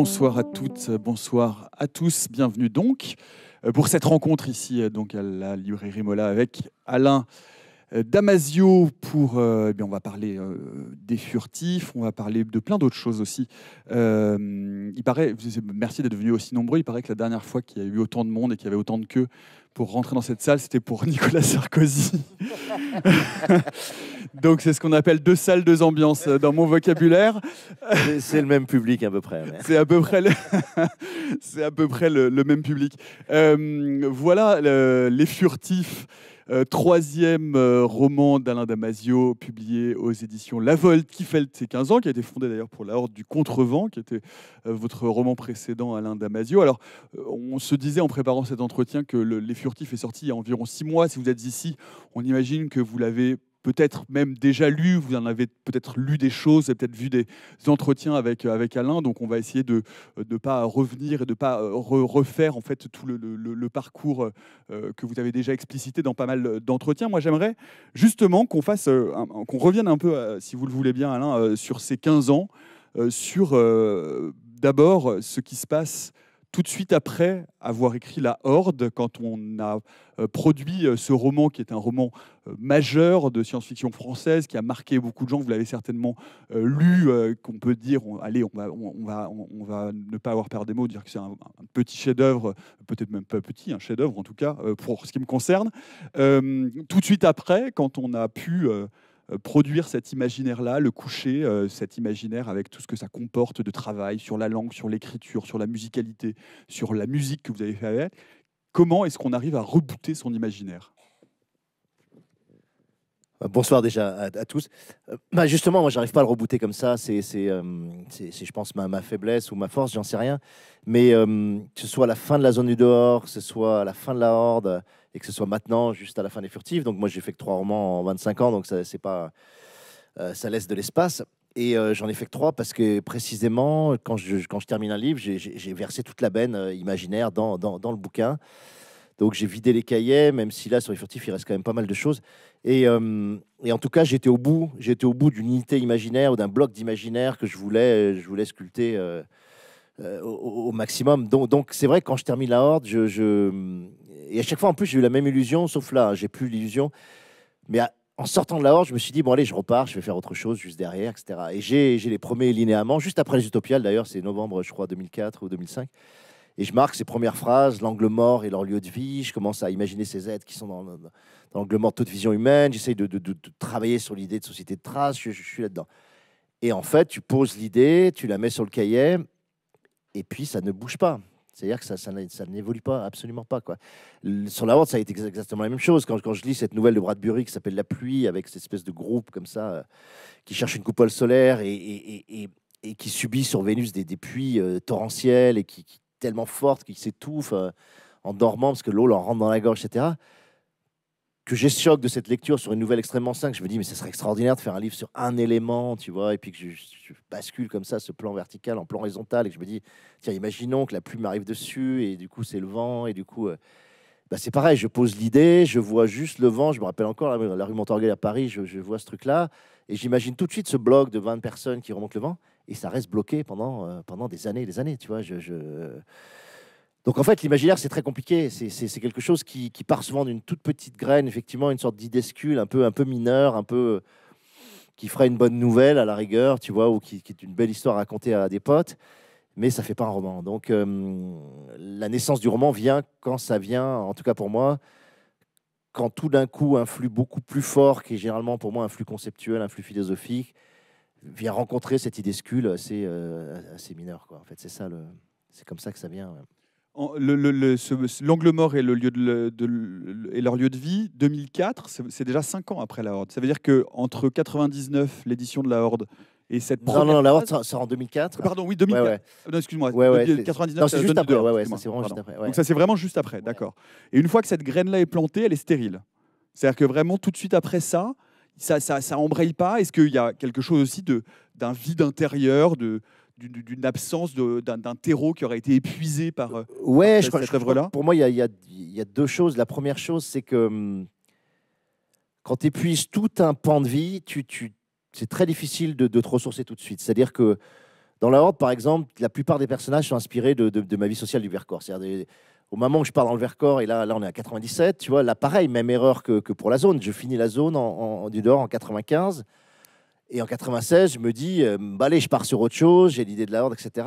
Bonsoir à toutes, bonsoir à tous. Bienvenue donc euh, pour cette rencontre ici euh, donc à la librairie Mola avec Alain euh, Damasio pour eh bien, on va parler des furtifs, on va parler de plein d'autres choses aussi. il paraît merci d'être venu aussi nombreux, il paraît que la dernière fois qu'il y a eu autant de monde et qu'il y avait autant de queues pour rentrer dans cette salle, c'était pour Nicolas Sarkozy. Donc c'est ce qu'on appelle deux salles, deux ambiances euh, dans mon vocabulaire. C'est le même public à peu près. C'est à peu près le, c'est à peu près le, même public. Euh, voilà les furtifs. Euh, troisième roman d'Alain Damasio, publié aux éditions La Volte, qui fait ses 15 ans, qui a été fondé d'ailleurs pour la Horde du Contrevent, qui était votre roman précédent, Alain Damasio. Alors, on se disait en préparant cet entretien que Les Furtifs est sorti il y a environ six mois. Si vous êtes ici, on imagine que vous l'avez peut-être même déjà lu, vous en avez peut-être lu des choses et peut-être vu des entretiens avec, euh, avec Alain, donc on va essayer de ne euh, pas revenir et de ne pas euh, refaire en fait tout le, parcours que vous avez déjà explicité dans pas mal d'entretiens. Moi j'aimerais justement qu'on fasse, qu'on revienne un peu, si vous le voulez bien Alain, sur ces 15 ans, sur d'abord ce qui se passe tout de suite après avoir écrit La Horde, quand on a euh, produit euh, ce roman, qui est un roman euh, majeur de science-fiction française, qui a marqué beaucoup de gens, vous l'avez certainement lu, qu'on peut dire, allez, on va, on, va, on va ne pas avoir peur des mots, dire que c'est un, petit chef-d'œuvre, peut-être même pas petit, un chef-d'œuvre en tout cas, pour ce qui me concerne. tout de suite après, quand on a pu... Euh, produire cet imaginaire-là, le coucher, euh, cet imaginaire avec tout ce que ça comporte de travail sur la langue, sur l'écriture, sur la musicalité, sur la musique que vous avez fait avec. Comment est-ce qu'on arrive à rebooter son imaginaire euh, bonsoir déjà à, tous. Euh, bah, justement, moi, j'arrive pas à le rebooter comme ça. C'est, euh, je pense, ma, faiblesse ou ma force, j'en sais rien. Mais que ce soit la fin de la zone du dehors, que ce soit à la fin de la horde, et que ce soit maintenant, juste à la fin des furtifs Donc, moi, j'ai fait que trois romans en 25 ans, donc ça, c'est pas, ça laisse de l'espace. Et j'en ai fait que trois parce que précisément, quand je, quand je termine un livre, j'ai versé toute la benne imaginaire dans le bouquin. Donc j'ai vidé les cahiers, même si là, sur les furtifs, il reste quand même pas mal de choses. Euh, et, en tout cas, j'étais au bout, j'étais au bout d'une unité imaginaire ou d'un bloc d'imaginaire que je voulais, je voulais sculpter euh, euh, au, maximum. Donc, c'est vrai que quand je termine la horde, je, et à chaque fois en plus j'ai eu la même illusion, sauf là, j'ai plus l'illusion. Mais en sortant de la horde, je me suis dit bon allez, je repars, je vais faire autre chose juste derrière, etc. Et j'ai les premiers linéaments juste après les Utopiales d'ailleurs, c'est novembre, je crois, 2004 ou 2005. Et je marque ces premières phrases, l'angle mort et leur lieu de vie. Je commence à imaginer ces êtres qui sont dans, l'angle mort de toute vision humaine. J'essaye de, travailler sur l'idée de société de traces. Je, suis là-dedans. Et en fait, tu poses l'idée, tu la mets sur le cahier, et puis ça ne bouge pas. C'est-à-dire que ça, ça, n'évolue pas, absolument pas. Quoi. sur la horde, ça a été exactement la même chose. Quand, je lis cette nouvelle de Bradbury qui s'appelle La pluie, avec cette espèce de groupe comme ça, euh, qui cherche une coupole solaire et, qui subit sur Vénus des, des puits euh, et qui tellement forte qu'ils s'étouffent euh, en dormant parce que l'eau leur rentre dans la gorge, etc. Que j'ai choc de cette lecture sur une nouvelle extrêmement simple. Je me dis, mais ce serait extraordinaire de faire un livre sur un élément, tu vois, et puis que je, bascule comme ça, ce plan vertical en plan horizontal, et je me dis, tiens, imaginons que la plume arrive dessus, et du coup, c'est le vent, et du coup. Euh, bah, c'est pareil, je pose l'idée, je vois juste le vent, je me rappelle encore la, rue Montorgueil à Paris, je, vois ce truc-là, et j'imagine tout de suite ce bloc de 20 personnes qui remontent le vent, et ça reste bloqué pendant, euh, pendant des années et des années. Tu vois, je, Donc en fait, l'imaginaire, c'est très compliqué. C'est quelque chose qui, part souvent d'une toute petite graine, effectivement, une sorte d'idescule un peu, un peu mineure, un peu qui ferait une bonne nouvelle à la rigueur, tu vois, ou qui, est une belle histoire à raconter à des potes mais ça fait pas un roman. Donc euh, la naissance du roman vient quand ça vient, en tout cas pour moi, quand tout d'un coup un flux beaucoup plus fort, qui est généralement pour moi un flux conceptuel, un flux philosophique, vient rencontrer cette idéescule euh, assez, mineure. Quoi. En fait, c'est ça, c'est comme ça que ça vient. L'angle mort et, le lieu de et leur lieu de vie, 2004, c'est déjà 5 ans après la Horde. Ça veut dire que entre 99, l'édition de la Horde, et cette non, non, la Horde sort, en 2004. Pardon, oui, 2004. Ah, non, excuse-moi. 99, c'est juste après. Ouais, ça, c'est vraiment juste après. Donc, ça, c'est vraiment juste après, d'accord. Et une fois que cette graine-là est plantée, elle est stérile. C'est-à-dire que vraiment, tout de suite après ça, ça, ça, ça embraye pas Est-ce qu'il y a quelque chose aussi de d'un vide intérieur, de, d'une absence d'un terreau qui aurait été épuisé par, euh, euh, ouais, je cette œuvre-là Pour moi, il y, a, deux choses. La première chose, c'est que hum, quand tu épuises tout un pan de vie, tu, tu, c'est très difficile de, de, te ressourcer tout de suite. C'est-à-dire que dans La Horde, par exemple, la plupart des personnages sont inspirés de, ma vie sociale du Vercors. C'est-à-dire au moment où je pars dans le Vercors, et là, là on est à 97, tu vois, là pareil, même erreur que, pour la zone. Je finis la zone en, du dehors en 95. Et en 96, je me dis, euh, bah, allez, je pars sur autre chose, j'ai l'idée de la horde, etc.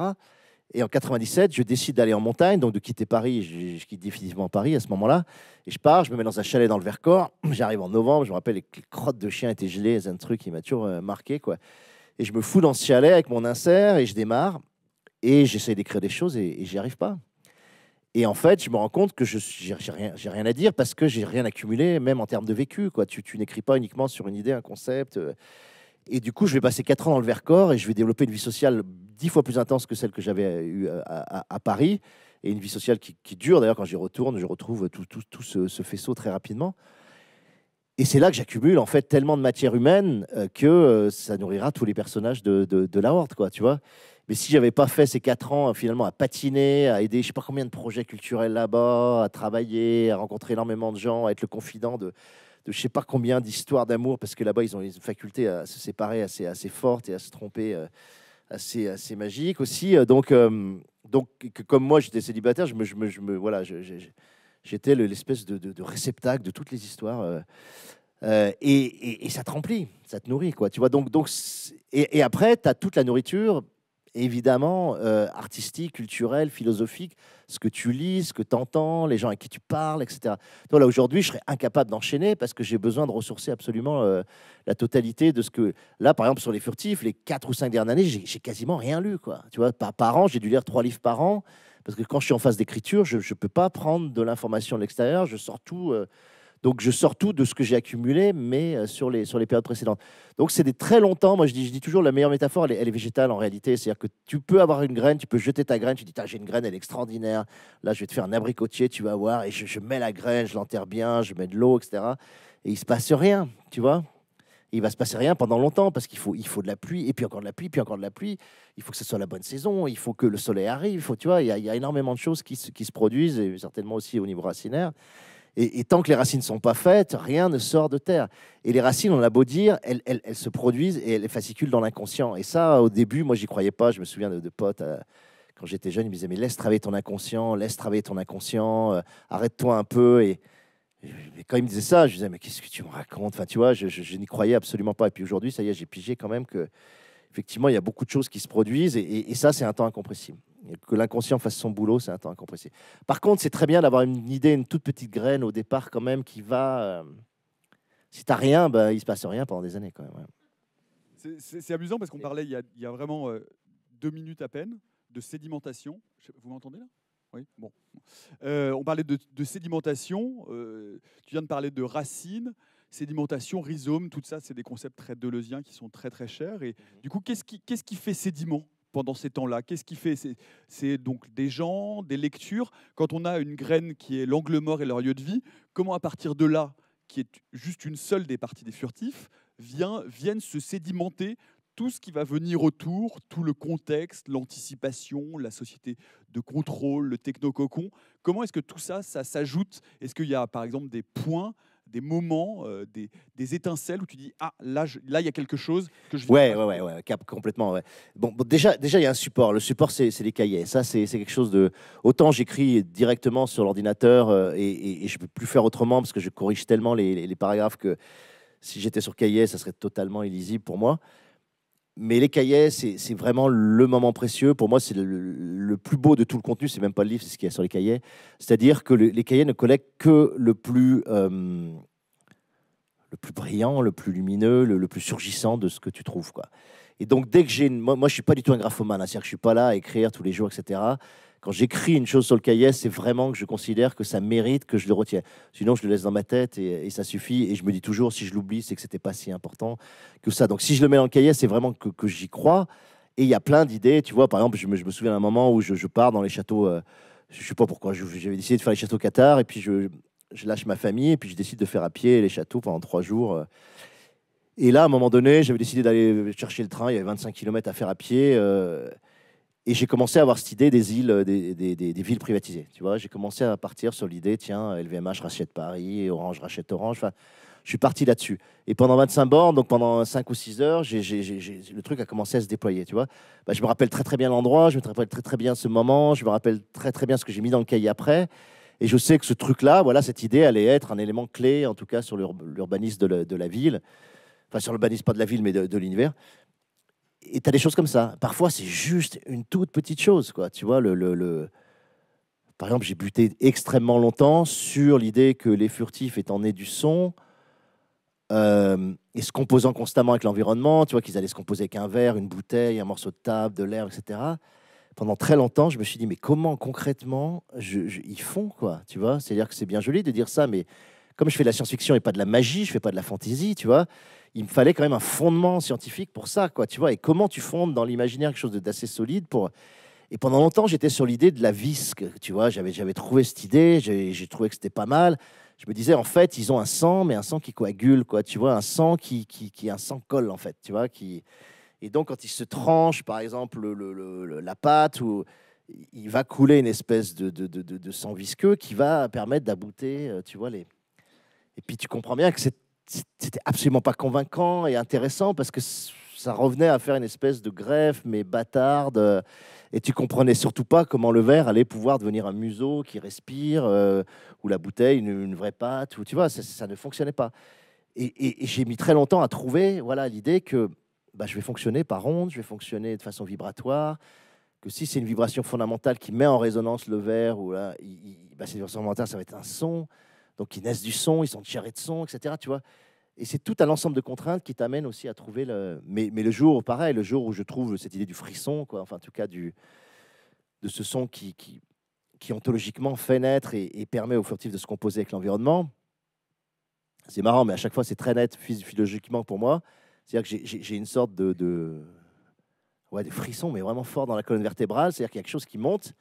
Et en 97, je décide d'aller en montagne, donc de quitter Paris. Je, quitte définitivement Paris à ce moment-là. Et je pars, je me mets dans un chalet dans le Vercors. J'arrive en novembre, je me rappelle, les crottes de chien étaient gelées, c'est un truc qui m'a toujours euh, marqué. quoi. Et je me fous dans ce chalet avec mon insert et je démarre. Et j'essaie d'écrire des choses et j'y arrive pas. Et en fait, je me rends compte que je j'ai rien, à dire parce que j'ai rien accumulé, même en termes de vécu. Quoi. Tu, n'écris pas uniquement sur une idée, un concept. Euh. Et du coup, je vais passer 4 ans dans le Vercors et je vais développer une vie sociale dix fois plus intense que celle que j'avais eue euh, à, Paris. Et une vie sociale qui, dure. D'ailleurs, quand j'y retourne, je retrouve tout, ce, faisceau très rapidement. Et c'est là que j'accumule en fait tellement de matière humaine euh, que ça nourrira tous les personnages de, de, la Horde, quoi, tu vois. Mais si j'avais pas fait ces quatre ans euh, finalement à patiner, à aider je sais pas combien de projets culturels là-bas, à travailler, à rencontrer énormément de gens, à être le confident de, de je sais pas combien d'histoires d'amour, parce que là-bas ils ont une faculté à se séparer assez, assez forte et à se tromper euh, assez, assez magique aussi. Euh, donc, donc comme moi j'étais célibataire, je me, je me, voilà, j'étais l'espèce de, réceptacle de toutes les histoires. et, et, ça te remplit, ça te nourrit, quoi. Tu vois, donc, donc et, et, après, tu as toute la nourriture évidemment euh, artistique, culturel, philosophique, ce que tu lis, ce que tu entends, les gens à qui tu parles, etc. là, aujourd'hui, je serais incapable d'enchaîner parce que j'ai besoin de ressourcer absolument euh, la totalité de ce que. Là, par exemple, sur les furtifs, les 4 ou 5 dernières années, j'ai quasiment rien lu. Quoi. Tu vois, par, an, j'ai dû lire 3 livres par an parce que quand je suis en phase d'écriture, je ne peux pas prendre de l'information de l'extérieur, je sors tout. Euh, donc je sors tout de ce que j'ai accumulé, mais euh, sur les, sur les périodes précédentes. Donc c'est des très longtemps Moi je dis, je dis toujours, la meilleure métaphore, elle est, végétale en réalité. C'est-à-dire que tu peux avoir une graine, tu peux jeter ta graine, tu dis, j'ai une graine, elle est extraordinaire. Là, je vais te faire un abricotier, tu vas voir, et je, mets la graine, je l'enterre bien, je mets de l'eau, etc. Et il se passe rien, tu vois il va se passer rien pendant longtemps parce qu'il faut, il faut de la pluie et puis encore de la pluie, puis encore de la pluie. Il faut que ce soit la bonne saison, il faut que le soleil arrive. Il faut, tu vois, il y, a, y a énormément de choses qui qui se produisent et certainement aussi au niveau racinaire. Et, tant que les racines ne sont pas faites, rien ne sort de terre. Et les racines, on a beau dire, elles, se produisent et elles fasciculent dans l'inconscient. Et ça, au début, moi, j'y croyais pas. Je me souviens de, de potes. Euh, quand j'étais jeune, ils me disaient, mais laisse travailler ton inconscient, laisse travailler ton inconscient, euh, arrête-toi un peu. Et, quand ils me disaient ça, je disais, mais qu'est-ce que tu me racontes Enfin, tu vois, je n'y croyais absolument pas. Et puis aujourd'hui, ça y est, j'ai pigé quand même que effectivement, il y a beaucoup de choses qui se produisent et, ça, c'est un temps incompressible. Que l'inconscient fasse son boulot, c'est un temps incompressible. Par contre, c'est très bien d'avoir une idée, une toute petite graine au départ quand même qui va... Euh, si t'as rien, il bah, il se passe rien pendant des années quand même. C'est amusant parce qu'on parlait il y, a, vraiment euh, deux minutes à peine de sédimentation. Vous m'entendez là oui, bon. Euh, on parlait de, sédimentation, tu viens de parler de racines sédimentation, rhizome, tout ça, c'est des concepts très deleuziens qui sont très très chers. Et mhm. du coup, qu'est-ce qui, qu'est-ce qui fait sédiment pendant ces temps-là Qu'est-ce qui fait C'est donc des gens, des lectures. Quand on a une graine qui est l'angle mort et leur lieu de vie, comment à partir de là, qui est juste une seule des parties des furtifs, vient, viennent se sédimenter tout ce qui va venir autour, tout le contexte, l'anticipation, la société de contrôle, le technococon. Comment est-ce que tout ça, ça s'ajoute Est-ce qu'il y a par exemple des points des moments, euh, des, étincelles où tu dis ah là là il y a quelque chose que je ouais ouais, ouais, complètement Bon, déjà déjà il y a un support le support c'est les cahiers ça c'est quelque chose de autant j'écris directement sur l'ordinateur euh, et, je ne je peux plus faire autrement parce que je corrige tellement les, les paragraphes que si j'étais sur cahier ça serait totalement illisible pour moi mais les cahiers, c'est vraiment le moment précieux. Pour moi, c'est le, plus beau de tout le contenu. C'est même pas le livre, c'est ce qu'il y a sur les cahiers. C'est-à-dire que les cahiers ne collectent que le plus, euh, le plus brillant, le plus lumineux, le, plus surgissant de ce que tu trouves. Et donc, dès que j'ai une. Moi, je ne suis pas du tout un graphomane, hein. c'est-à-dire que je ne suis pas là à écrire tous les jours, etc. Quand j'écris une chose sur le cahier, c'est vraiment que je considère que ça mérite que je le retienne. Sinon, je le laisse dans ma tête et, ça suffit. Et je me dis toujours, si je l'oublie, c'est que c'était pas si important que ça. Donc, si je le mets en le cahier, c'est vraiment que, j'y crois. Et il y a plein d'idées. Tu vois, par exemple, je me, souviens d'un moment où je, pars dans les châteaux. Euh, je ne sais pas pourquoi. J'avais décidé de faire les châteaux Qatar et puis je, lâche ma famille et puis je décide de faire à pied les châteaux pendant trois jours. Euh, et là, à un moment donné, j'avais décidé d'aller chercher le train. Il y avait 25 km à faire à pied. Euh, et j'ai commencé à avoir cette idée des îles, euh, des, villes privatisées. Tu vois, j'ai commencé à partir sur l'idée, tiens, LVMH rachète Paris, Orange rachète Orange. Enfin, je suis parti là-dessus. Et pendant 25 bornes, donc pendant 5 ou 6 heures, le truc a commencé à se déployer, tu vois. Bah, je me rappelle très très bien l'endroit, je me rappelle très très bien ce moment, je me rappelle très très bien ce que j'ai mis dans le cahier après. Et je sais que ce truc-là, voilà, cette idée allait être un élément clé, en tout cas sur l'urbanisme de, de, la ville enfin sur l'urbanisme pas de la ville, mais de, l'univers. Et tu as des choses comme ça. Parfois, c'est juste une toute petite chose, quoi. Tu vois, le, le, par exemple, j'ai buté extrêmement longtemps sur l'idée que les furtifs étant nés du son euh, et se composant constamment avec l'environnement, tu vois, qu'ils allaient se composer avec un verre, une bouteille, un morceau de table, de l'air, etc pendant très longtemps, je me suis dit, mais comment concrètement je, ils font, quoi, tu vois C'est-à-dire que c'est bien joli de dire ça, mais comme je fais de la science-fiction et pas de la magie, je fais pas de la fantaisie, tu vois, il me fallait quand même un fondement scientifique pour ça, quoi, tu vois. Et comment tu fondes dans l'imaginaire quelque chose d'assez solide pour. Et pendant longtemps, j'étais sur l'idée de la visque, tu vois. J'avais, j'avais trouvé cette idée, j'ai, trouvé que c'était pas mal. Je me disais, en fait, ils ont un sang, mais un sang qui coagule, quoi, tu vois, un sang qui, qui, un sang colle, en fait, tu vois, qui. Et donc, quand ils se tranchent, par exemple, le, la pâte, ou il va couler une espèce de, de, de, de sang visqueux qui va permettre d'abouter, euh, tu vois, les, et puis tu comprends bien que c'était absolument pas convaincant et intéressant parce que ça revenait à faire une espèce de greffe, mais bâtarde. Euh, et tu comprenais surtout pas comment le verre allait pouvoir devenir un museau qui respire, euh, ou la bouteille, une, vraie pâte, ou tu vois, ça, ne fonctionnait pas. Et, j'ai mis très longtemps à trouver voilà l'idée que bah, je vais fonctionner par onde, je vais fonctionner de façon vibratoire, que si c'est une vibration fondamentale qui met en résonance le verre, ou là, il, bah, fondamentale, ça va être un son donc ils naissent du son, ils sont tirés de son, etc. Tu vois et c'est tout un ensemble de contraintes qui t'amène aussi à trouver le. Mais, le jour, pareil, le jour où je trouve cette idée du frisson, quoi, enfin, en tout cas, du, de ce son qui, qui, ontologiquement fait naître et, permet au furtif de se composer avec l'environnement, c'est marrant, mais à chaque fois, c'est très net physiologiquement pour moi. C'est-à-dire que j'ai une sorte de, de. Ouais, de frisson, mais vraiment fort dans la colonne vertébrale. C'est-à-dire qu'il y a quelque chose qui monte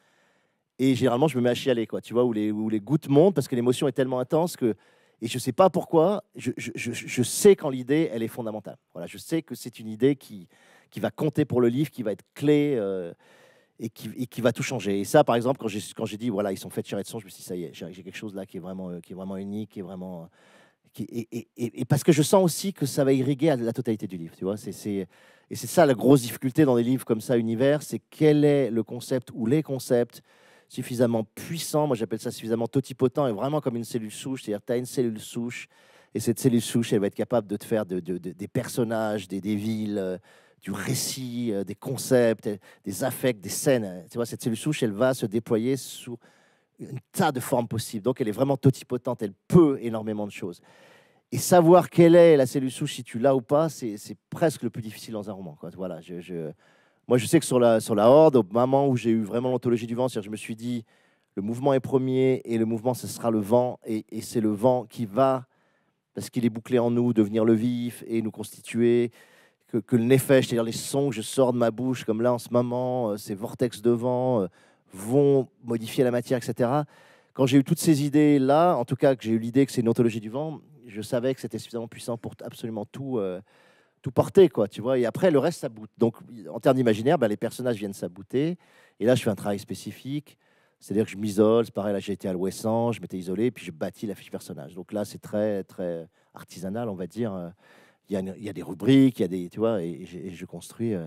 et généralement, je me mets à chialer, quoi, tu vois, où les, où les gouttes montent parce que l'émotion est tellement intense que. Et je ne sais pas pourquoi, je, je, je, sais quand l'idée, elle est fondamentale. Voilà, je sais que c'est une idée qui, qui va compter pour le livre, qui va être clé euh, et, qui, et, qui, va tout changer. Et ça, par exemple, quand j'ai, quand j'ai dit, voilà, ils sont faits de chair et de son, je me suis dit, ça y est, j'ai, quelque chose là qui est vraiment, euh, qui est vraiment unique, qui vraiment. Euh, et, et, et, parce que je sens aussi que ça va irriguer à la totalité du livre, tu vois. C'est, et c'est ça la grosse difficulté dans des livres comme ça, univers, c'est quel est le concept ou les concepts suffisamment puissant, moi j'appelle ça suffisamment totipotent, et vraiment comme une cellule souche, c'est-à-dire tu as une cellule souche, et cette cellule souche, elle va être capable de te faire des personnages, des, villes, euh, du récit, euh, des concepts, euh, des affects, des scènes. Tu vois, cette cellule souche, elle va se déployer sous un tas de formes possibles. Donc elle est vraiment totipotente, elle peut énormément de choses. Et savoir quelle est la cellule souche, si tu l'as ou pas, c'est presque le plus difficile dans un roman. Voilà, je moi, je sais que sur la, sur la Horde, au moment où j'ai eu vraiment l'anthologie du vent, cest je me suis dit, le mouvement est premier et le mouvement, ce sera le vent. Et, c'est le vent qui va, parce qu'il est bouclé en nous, devenir le vif et nous constituer. Que, le nefesh, c'est-à-dire les sons que je sors de ma bouche, comme là en ce moment, euh, ces vortex de vent euh, vont modifier la matière, etc. Quand j'ai eu toutes ces idées-là, en tout cas que j'ai eu l'idée que c'est une ontologie du vent, je savais que c'était suffisamment puissant pour absolument tout. Euh, tout porter, quoi, tu vois. Et après, le reste, ça boute Donc, en termes d'imaginaire, ben, les personnages viennent s'abouter. Et là, je fais un travail spécifique. C'est-à-dire que je m'isole. C'est pareil, là, j'ai été à l'Ouessant, je m'étais isolé, puis je bâtis la fiche personnage. Donc là, c'est très, très artisanal, on va dire. Euh, il y a, des rubriques, il y a des, tu vois, et, je construis. Euh.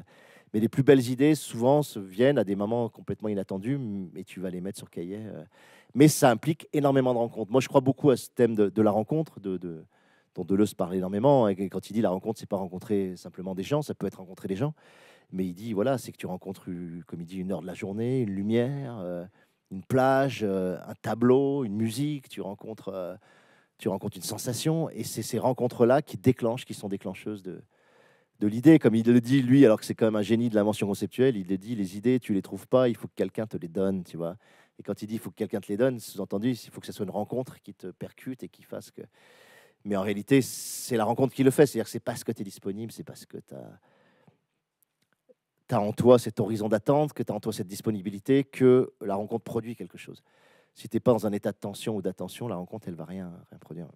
mais les plus belles idées, souvent, se viennent à des moments complètement inattendus, Et tu vas les mettre sur cahier. Euh. mais ça implique énormément de rencontres. Moi, je crois beaucoup à ce thème de, de la rencontre, de, de dont Deleuze parle énormément. Et quand il dit la rencontre, c'est pas rencontrer simplement des gens, ça peut être rencontrer des gens. Mais il dit voilà, c'est que tu rencontres, euh, comme il dit, une heure de la journée, une lumière, euh, une plage, euh, un tableau, une musique. Tu rencontres, tu rencontres une sensation. Et c'est ces rencontres-là qui déclenchent, qui sont déclencheuses de, de l'idée. Comme il le dit lui, alors que c'est quand même un génie de l'invention conceptuelle, il le dit les idées, tu les trouves pas, il faut que quelqu'un te les donne, tu vois. Et quand il dit il faut que quelqu'un te les donne, sous-entendu, il faut que ce soit une rencontre qui te percute et qui fasse que mais en réalité, c'est la rencontre qui le fait. C'est-à-dire que c'est parce que tu es disponible, c'est parce que tu as... as, en toi cet horizon d'attente, que tu as en toi cette disponibilité, que la rencontre produit quelque chose. Si tu n'es pas dans un état de tension ou d'attention, la rencontre, elle va rien, rien produire.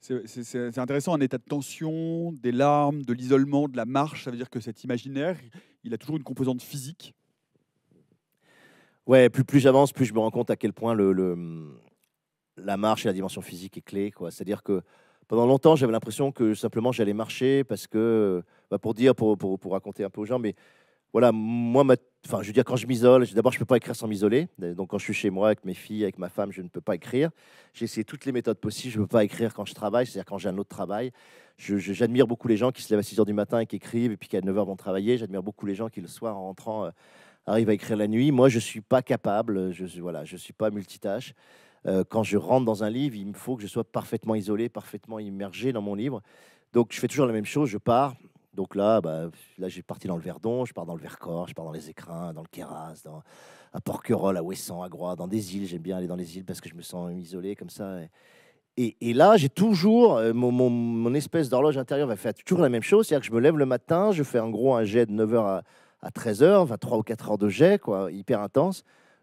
C'est intéressant, un état de tension, des larmes, de l'isolement, de la marche, ça veut dire que cet imaginaire, il a toujours une composante physique. Ouais, plus, plus j'avance, plus je me rends compte à quel point le la marche et la dimension physique est clé. C'est-à-dire que pendant longtemps, j'avais l'impression que simplement j'allais marcher parce que, bah, pour dire, pour, raconter un peu aux gens, mais voilà, moi, enfin, je veux dire, quand je m'isole, d'abord, je ne peux pas écrire sans m'isoler. Donc, quand je suis chez moi avec mes filles, avec ma femme, je ne peux pas écrire. J'ai essayé toutes les méthodes possibles. Je ne peux pas écrire quand je travaille, c'est-à-dire quand j'ai un autre travail. J'admire beaucoup les gens qui se lèvent à 6 h du matin et qui écrivent, et puis qui à 9 h vont travailler. J'admire beaucoup les gens qui, le soir, en rentrant, euh, arrivent à écrire la nuit. Moi, je ne suis pas capable. Je ne voilà, je suis pas multitâche. Euh, quand je rentre dans un livre, il me faut que je sois parfaitement isolé, parfaitement immergé dans mon livre. Donc je fais toujours la même chose, je pars. Donc là, bah, là j'ai parti dans le Verdon, je pars dans le Vercors, je pars dans les Écrins, dans le Queyras, dans, à Porquerolles, à Ouessant, à Groix, dans des îles. J'aime bien aller dans les îles parce que je me sens isolé comme ça. Et, là, j'ai toujours euh, mon, espèce d'horloge intérieure va faire toujours la même chose. C'est-à-dire que je me lève le matin, je fais en gros un jet de 9h à, 13h, enfin 3 ou 4 heures de jet, quoi, hyper intense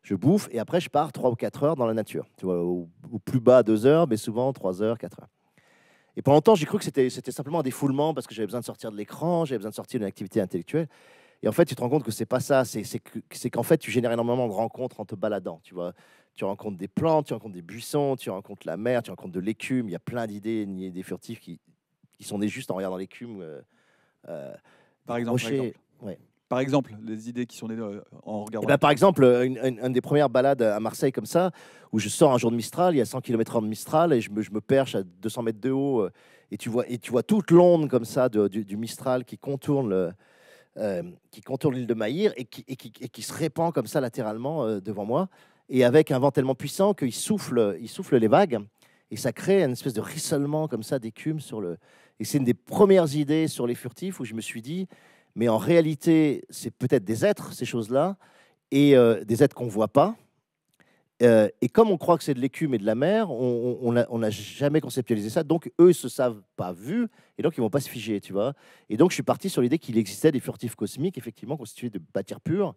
je bouffe et après je pars trois ou quatre heures dans la nature. Tu vois, au, plus bas deux heures, mais souvent trois heures, 4 heures. Et pendant longtemps, j'ai cru que c'était, simplement un défoulement parce que j'avais besoin de sortir de l'écran, j'avais besoin de sortir d'une activité intellectuelle. Et en fait, tu te rends compte que c'est pas ça, c'est, qu'en fait, tu génères énormément de rencontres en te baladant. Tu vois, tu rencontres des plantes, tu rencontres des buissons, tu rencontres la mer, tu rencontres de l'écume. Il y a plein d'idées, des furtifs qui, qui sont nés juste en regardant l'écume. Euh, euh, par exemple, par exemple. Par exemple, les idées qui sont nées euh, en regardant. Eh ben, par exemple, euh, une, des premières balades à Marseille comme ça, où je sors un jour de Mistral, il y a 100 km/h de Mistral, et je me, perche à 200 mètres de haut, euh, et tu vois, et tu vois toute l'onde comme ça du, Mistral qui contourne le, qui contourne l'île de Maïr et qui, se répand comme ça latéralement devant moi, et avec un vent tellement puissant qu'il souffle, il souffle les vagues, et ça crée une espèce de rissolement comme ça d'écume sur le. Et c'est une des premières idées sur les furtifs où je me suis dit, mais en réalité, c'est peut-être des êtres, ces choses-là, et euh, des êtres qu'on ne voit pas. Euh, et comme on croit que c'est de l'écume et de la mer, on n'a jamais conceptualisé ça. Donc, eux, ils se savent pas vus, et donc ils vont pas se figer, tu vois. Et donc, je suis parti sur l'idée qu'il existait des furtifs cosmiques, effectivement, constitués de matière pure,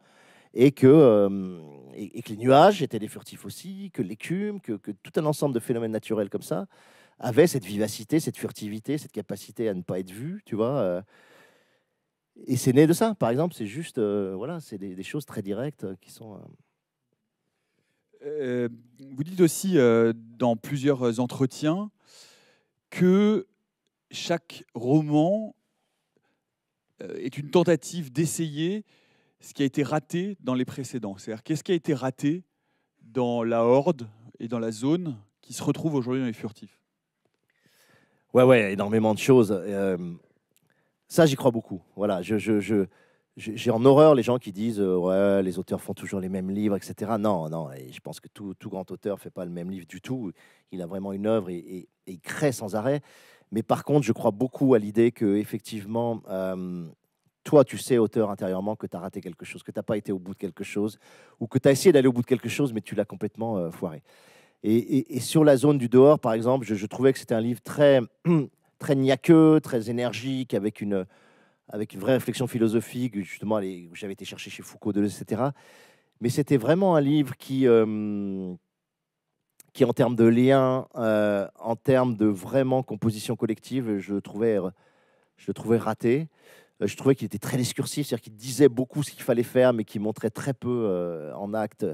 et que, euh, que les nuages étaient des furtifs aussi, que l'écume, que, tout un ensemble de phénomènes naturels comme ça avaient cette vivacité, cette furtivité, cette capacité à ne pas être vu, tu vois. Et c'est né de ça, par exemple, c'est juste, euh, voilà, c'est des, choses très directes euh, qui sont. Euh, vous dites aussi dans plusieurs entretiens que chaque roman est une tentative d'essayer ce qui a été raté dans les précédents. C'est-à-dire qu'est-ce qui a été raté dans la horde et dans la zone qui se retrouve aujourd'hui dans les furtifs Ouais, ouais, énormément de choses. Ça, j'y crois beaucoup. Voilà, je, j'ai en horreur les gens qui disent euh, ouais les auteurs font toujours les mêmes livres etc non non et je pense que tout, tout grand auteur fait pas le même livre du tout il a vraiment une œuvre et, il crée sans arrêt mais par contre je crois beaucoup à l'idée que effectivement euh, toi tu sais auteur intérieurement que tu as raté quelque chose que tu n'as pas été au bout de quelque chose ou que tu as essayé d'aller au bout de quelque chose mais tu l'as complètement euh, foiré et, et, sur la zone du dehors par exemple je, je trouvais que c'était un livre très très niaqueux, très énergique, avec une, avec une vraie réflexion philosophique, justement, j'avais été chercher chez Foucault, etc. Mais c'était vraiment un livre qui, euh, qui en termes de lien, euh, en termes de vraiment composition collective, je le trouvais, euh, je trouvais raté. Je trouvais qu'il était très discursif, c'est-à-dire qu'il disait beaucoup ce qu'il fallait faire, mais qu'il montrait très peu en acte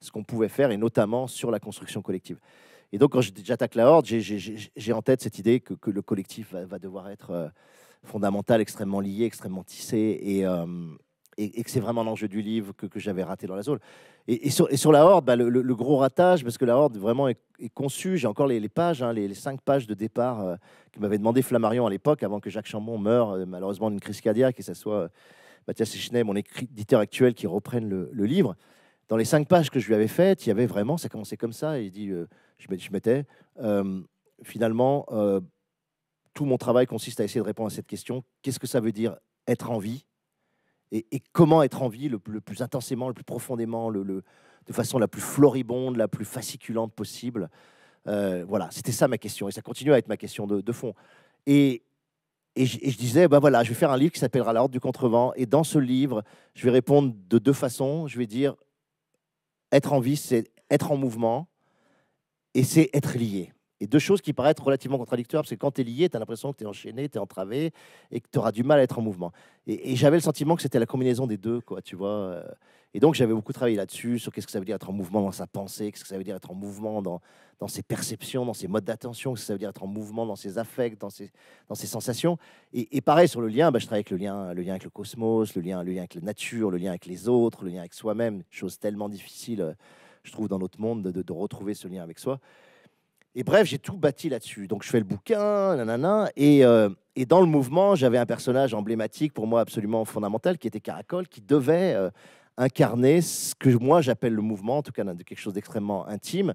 ce qu'on pouvait faire, et notamment sur la construction collective. Et donc, quand j'attaque la Horde, j'ai en tête cette idée que, le collectif va, devoir être euh, fondamental, extrêmement lié, extrêmement tissé, euh, et, que c'est vraiment l'enjeu du livre que, j'avais raté dans la zone. Et, et sur, la Horde, bah, le, gros ratage, parce que la Horde vraiment est, conçu, conçue, j'ai encore les, pages, hein, les, cinq pages de départ euh, que m'avait demandé Flammarion à l'époque, avant que Jacques Chambon meure, euh, malheureusement, d'une crise cardiaque, et que ce soit Mathias Echner, mon éditeur actuel, qui reprenne le, livre. Dans les cinq pages que je lui avais faites, il y avait vraiment, ça commençait comme ça, il dit je m'étais, finalement, tout mon travail consiste à essayer de répondre à cette question. Qu'est-ce que ça veut dire être en vie et, comment être en vie le, plus intensément, le plus profondément, le, de façon la plus floribonde, la plus fasciculante possible. voilà, c'était ça ma question. Et ça continue à être ma question de, fond. Et, je, disais, ben voilà, je vais faire un livre qui s'appellera L'ordre du contrevent. Et dans ce livre, je vais répondre de deux façons. Je vais dire, être en vie, c'est être en mouvement et c'est être lié. Et deux choses qui paraissent relativement contradictoires, parce que quand tu es lié, tu as l'impression que tu es enchaîné, tu es entravé, et que tu auras du mal à être en mouvement. Et, j'avais le sentiment que c'était la combinaison des deux, quoi, tu vois. Euh. Et donc j'avais beaucoup travaillé là-dessus, sur qu'est-ce que ça veut dire être en mouvement dans sa pensée, qu'est-ce que ça veut dire être en mouvement dans, ses perceptions, dans ses modes d'attention, qu'est-ce que ça veut dire être en mouvement dans ses affects, dans ses, dans ses sensations. Et, pareil sur le lien, bah, je travaille avec le lien, le lien avec le cosmos, le lien, le lien avec la nature, le lien avec les autres, le lien avec soi-même, chose tellement difficile euh, je trouve, dans notre monde, de, retrouver ce lien avec soi. Et bref, j'ai tout bâti là-dessus. Donc, je fais le bouquin, nanana. Et, euh, dans le mouvement, j'avais un personnage emblématique, pour moi absolument fondamental, qui était Caracol, qui devait euh, incarner ce que moi j'appelle le mouvement, en tout cas quelque chose d'extrêmement intime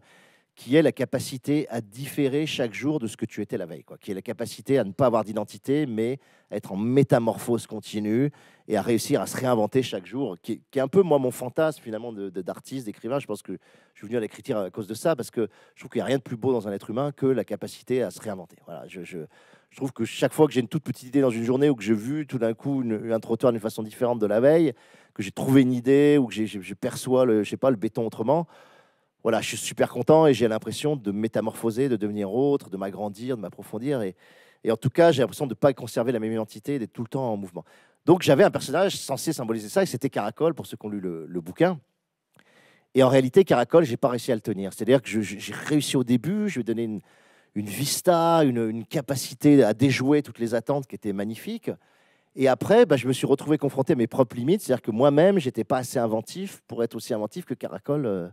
qui est la capacité à différer chaque jour de ce que tu étais la veille, quoi. qui est la capacité à ne pas avoir d'identité, mais à être en métamorphose continue et à réussir à se réinventer chaque jour, qui est, un peu, moi, mon fantasme finalement d'artiste, d'écrivain. Je pense que je suis venu à l'écriture à cause de ça, parce que je trouve qu'il n'y a rien de plus beau dans un être humain que la capacité à se réinventer. Voilà, je, trouve que chaque fois que j'ai une toute petite idée dans une journée ou que j'ai vu tout d'un coup un trottoir d'une façon différente de la veille, que j'ai trouvé une idée ou que je perçois le, je sais pas, le béton autrement, voilà, je suis super content et j'ai l'impression de métamorphoser, de devenir autre, de m'agrandir, de m'approfondir. Et, en tout cas, j'ai l'impression de ne pas conserver la même identité, d'être tout le temps en mouvement. Donc j'avais un personnage censé symboliser ça, et c'était Caracol, pour ceux qui ont lu le, bouquin. Et en réalité, Caracol, j'ai pas réussi à le tenir. C'est-à-dire que j'ai réussi au début, je lui ai donné une, vista, une, capacité à déjouer toutes les attentes qui étaient magnifiques. Et après, bah, je me suis retrouvé confronté à mes propres limites, c'est-à-dire que moi-même, j'étais pas assez inventif pour être aussi inventif que Caracol euh,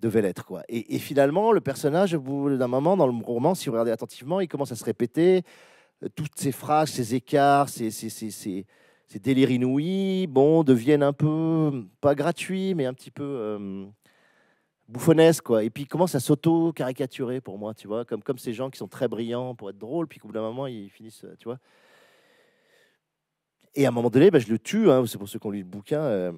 devait l'être. quoi. Et, finalement, le personnage, au bout d'un moment, dans le roman, si vous regardez attentivement, il commence à se répéter euh, toutes ces phrases, ces écarts, ces, ces, délires inouïs, bon, deviennent un peu, pas gratuits, mais un petit peu euh, bouffonnesques. Quoi. Et puis, il commence à s'auto-caricaturer pour moi, tu vois, comme, comme ces gens qui sont très brillants pour être drôles, puis qu'au bout d'un moment, ils finissent, euh, tu vois. Et à un moment donné, bah, je le tue, hein, c'est pour ceux qui ont lu le bouquin. Euh,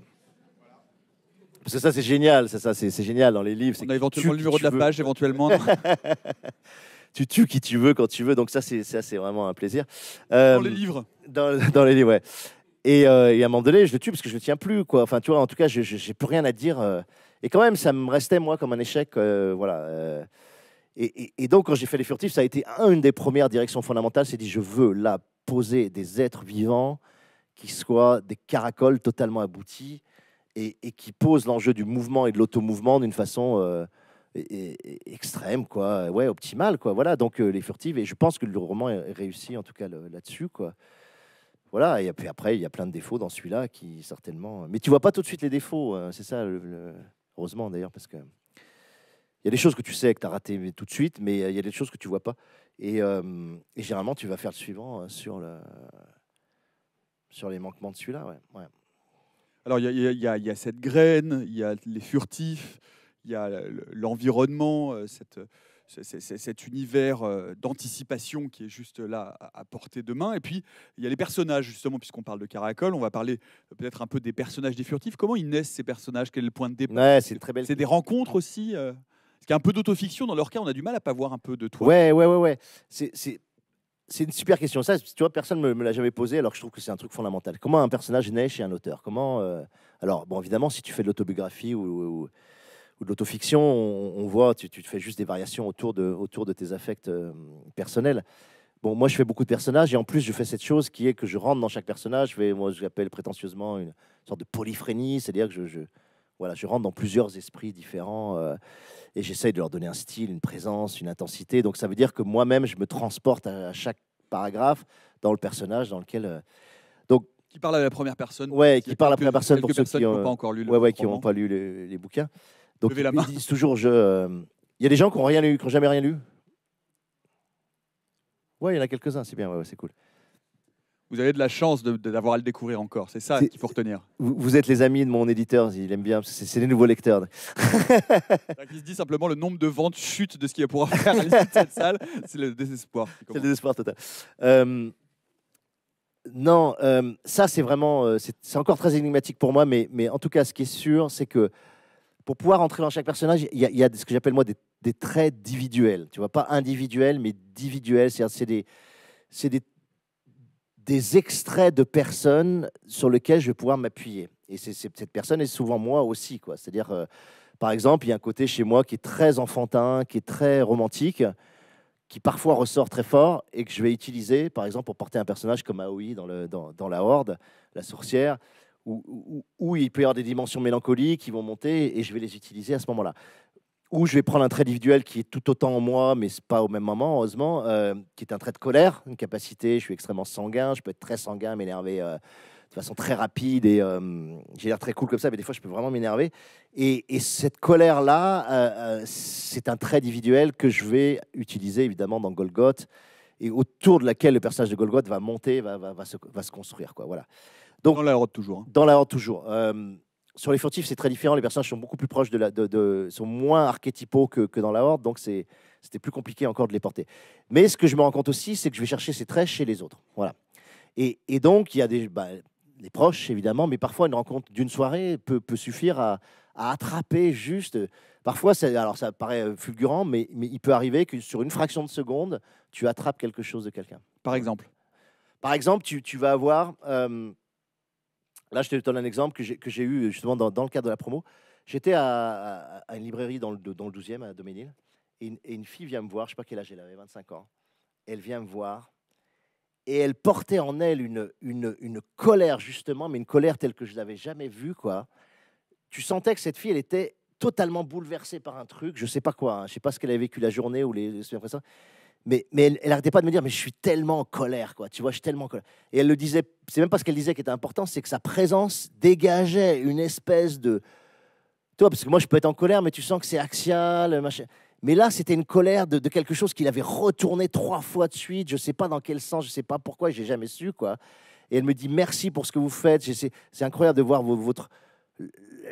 parce que ça, c'est génial, ça ça, c'est génial dans les livres. On a éventuellement le numéro de la page, éventuellement. tu tues qui tu veux quand tu veux, donc ça, c'est ça, c'est vraiment un plaisir. Euh, dans les livres. Dans, les livres, ouais. Et, euh, et à un moment donné, je le tue parce que je ne tiens plus, quoi. Enfin, tu vois, en tout cas, je n'ai plus rien à dire. Euh. et quand même, ça me restait moi comme un échec, voilà. Et, et, et, donc, quand j'ai fait les furtifs, ça a été une des premières directions fondamentales. C'est dit, je veux là poser des êtres vivants qui soient des caracoles totalement aboutis et, qui pose l'enjeu du mouvement et de l'automouvement d'une façon euh, e, e, e, extrême, quoi. Ouais, optimale, quoi. Voilà, donc euh, les furtives, et je pense que le roman est réussi, en tout cas là-dessus, quoi. Voilà, et puis après, il y a plein de défauts dans celui-là qui certainement. Euh, mais tu vois pas tout de suite les défauts, hein, c'est ça, le, heureusement d'ailleurs, parce que. Il y a des choses que tu sais que tu as raté tout de suite, mais il y a des choses que tu vois pas. Et, généralement, tu vas faire le suivant sur, le, sur les manquements de celui-là. ouais. Alors, il y, a cette graine, il y a les furtifs, il y a l'environnement, euh, cet univers euh, d'anticipation qui est juste là à, portée de main. Et puis, il y a les personnages, justement, puisqu'on parle de Caracol, on va parler euh, peut-être un peu des personnages des furtifs. Comment ils naissent, ces personnages Quel est le point de départ C'est très belle. C'est des rencontres aussi Ce qui un peu d'autofiction, dans leur cas, on a du mal à pas voir un peu de toi. Ouais, ouais, ouais, ouais. C'est c'est une super question. Ça, tu vois, personne ne me, l'a jamais posé, alors je trouve que c'est un truc fondamental. Comment un personnage naît chez un auteur Comment euh, Alors, bon, évidemment, si tu fais de l'autobiographie ou, de l'autofiction, on, voit, tu, tu fais juste des variations autour de, autour de tes affects euh, personnels. Bon, moi, je fais beaucoup de personnages et en plus, je fais cette chose qui est que je rentre dans chaque personnage. Je moi, je l'appelle prétentieusement une sorte de polyphrénie, c'est-à-dire que je, voilà, je rentre dans plusieurs esprits différents euh, et j'essaye de leur donner un style, une présence, une intensité. Donc ça veut dire que moi-même, je me transporte à, chaque paragraphe dans le personnage dans lequel. Euh, donc qui parle à la première personne. Ouais, qui parle à la première personne pour ceux qui n'ont pas encore lu. ouais, ouais, qui n'ont pas lu les, bouquins. Donc ils disent toujours je. Il y a des gens qui n'ont rien lu, qui n'ont jamais rien lu. Ouais, il y en a quelques-uns, c'est bien, c'est cool vous avez de la chance d'avoir à le découvrir encore. C'est ça qu'il faut retenir. Vous, êtes les amis de mon éditeur, il aime bien, c'est les nouveaux lecteurs. il se dit simplement le nombre de ventes chute de ce qu'il va pouvoir faire à l'issue de cette salle. C'est le désespoir. C'est le désespoir total. Euh, non, euh, ça c'est vraiment, euh, c'est encore très énigmatique pour moi, mais, mais en tout cas, ce qui est sûr, c'est que pour pouvoir entrer dans chaque personnage, il y, a ce que j'appelle moi des, traits individuels. Tu vois, pas individuels, mais individuels. C'est des, des des extraits de personnes sur lesquelles je vais pouvoir m'appuyer. Et c'est cette personne est souvent moi aussi, quoi. C'est-à-dire, euh, par exemple, il y a un côté chez moi qui est très enfantin, qui est très romantique, qui parfois ressort très fort et que je vais utiliser, par exemple, pour porter un personnage comme Aoi dans, La Horde, la sorcière, où, où, il peut y avoir des dimensions mélancoliques qui vont monter et je vais les utiliser à ce moment-là ou je vais prendre un trait individuel qui est tout autant en moi, mais c'est pas au même moment, heureusement, euh, qui est un trait de colère, une capacité. Je suis extrêmement sanguin, je peux être très sanguin, m'énerver euh, de façon très rapide et euh, j'ai l'air très cool comme ça, mais des fois je peux vraiment m'énerver. Et, cette colère-là, c'est un trait individuel que je vais utiliser évidemment dans Golgoth et autour de laquelle le personnage de Golgoth va monter, va, se, construire. Quoi, voilà. Donc, dans la horde toujours. Hein. Dans la horde toujours sur les furtifs, c'est très différent. Les personnages sont beaucoup plus proches de la, sont moins archétypaux que, dans la horde, donc c'était plus compliqué encore de les porter. Mais ce que je me rends compte aussi, c'est que je vais chercher ces traits chez les autres. Voilà. Et, donc, il y a bah, des, proches, évidemment, mais parfois une rencontre d'une soirée peut, suffire à, attraper juste. Parfois, ça, alors ça paraît fulgurant, mais, il peut arriver que sur une fraction de seconde, tu attrapes quelque chose de quelqu'un. Par exemple Par exemple, tu, vas avoir. Euh, Là, je te donne un exemple que j'ai, eu justement dans, dans, le cadre de la promo. J'étais à, une librairie dans le, dans le 12e à Doménil et une, fille vient me voir, je sais pas quel âge elle avait, 25 ans. Elle vient me voir et elle portait en elle une, une, une colère justement, mais une colère telle que je l'avais jamais vue. quoi. Tu sentais que cette fille, elle était totalement bouleversée par un truc, je sais pas quoi, je hein. je sais pas ce qu'elle avait vécu la journée ou les, semaines après ça mais, mais elle, arrêtait pas de me dire, mais je suis tellement en colère, quoi. Tu vois, je suis tellement en colère. Et elle le disait, c'est même pas ce qu'elle disait qui était important, c'est que sa présence dégageait une espèce de. Toi, parce que moi, je peux être en colère, mais tu sens que c'est axial, machin. Mais là, c'était une colère de, de quelque chose qu'il avait retourné trois fois de suite. Je sais pas dans quel sens, je sais pas pourquoi, j'ai jamais su, quoi. Et elle me dit, merci pour ce que vous faites. C'est incroyable de voir votre